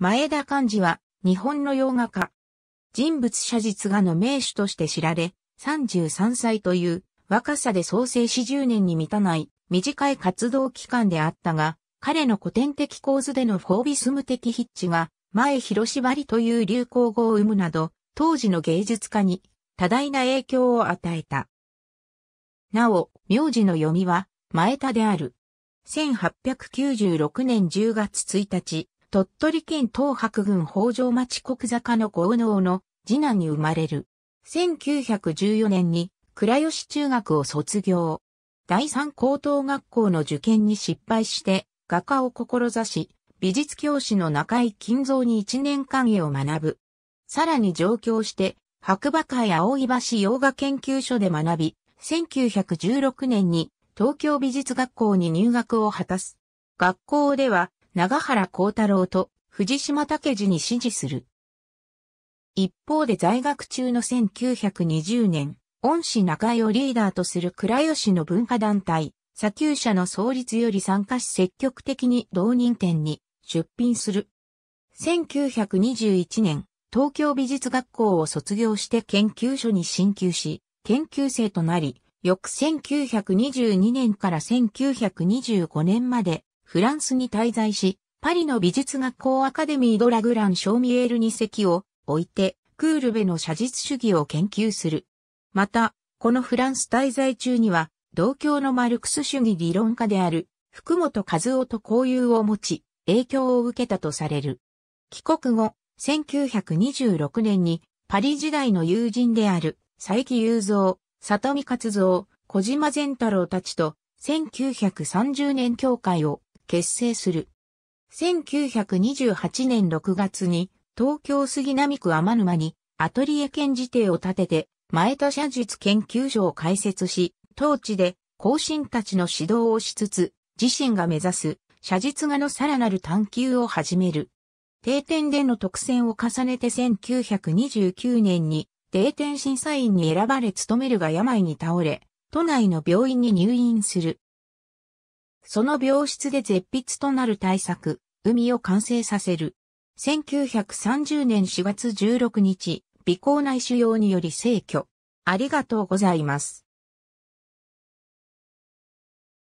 前田漢字は、日本の洋画家。人物写実画の名手として知られ、33歳という若さで創生40年に満たない短い活動期間であったが、彼の古典的構図でのフォービスム的筆致が、前広縛りという流行語を生むなど、当時の芸術家に多大な影響を与えた。なお、名字の読みは、前田である。1896年10月1日、鳥取県東白郡北条町国坂の豪農の次男に生まれる。1914年に倉吉中学を卒業。第三高等学校の受験に失敗して画家を志し、美術教師の中井金蔵に一年間絵を学ぶ。さらに上京して白馬会青井橋洋画研究所で学び、1916年に東京美術学校に入学を果たす。学校では長原幸太郎と藤島武二に支持する。一方で在学中の1920年、恩師中井をリーダーとする倉吉の文化団体、砂丘社の創立より参加し積極的に同人店に出品する。1921年、東京美術学校を卒業して研究所に進級し、研究生となり、翌1922年から1925年までフランスに滞在し、パリの美術学校アカデミードラグラン・ショーミエールに席を置いて、クールベの写実主義を研究する。また、このフランス滞在中には、同郷のマルクス主義理論家である、福本和夫と交友を持ち、影響を受けたとされる。帰国後、1926年に、パリ時代の友人である、佐伯雄三、里見勝三、小島善太郎たちと、1930年協会を結成する。1928年6月に東京杉並区天沼にアトリエ検自邸を建てて前田写実研究所を開設し、当地で後進たちの指導をしつつ、自身が目指す写実画のさらなる探求を始める。定点での特選を重ねて1929年に定点審査員に選ばれ務めるが病に倒れ、都内の病院に入院する。その病室で絶筆となる大作、海を完成させる。1930年4月16日、微考内腫瘍により逝去。ありがとうございます。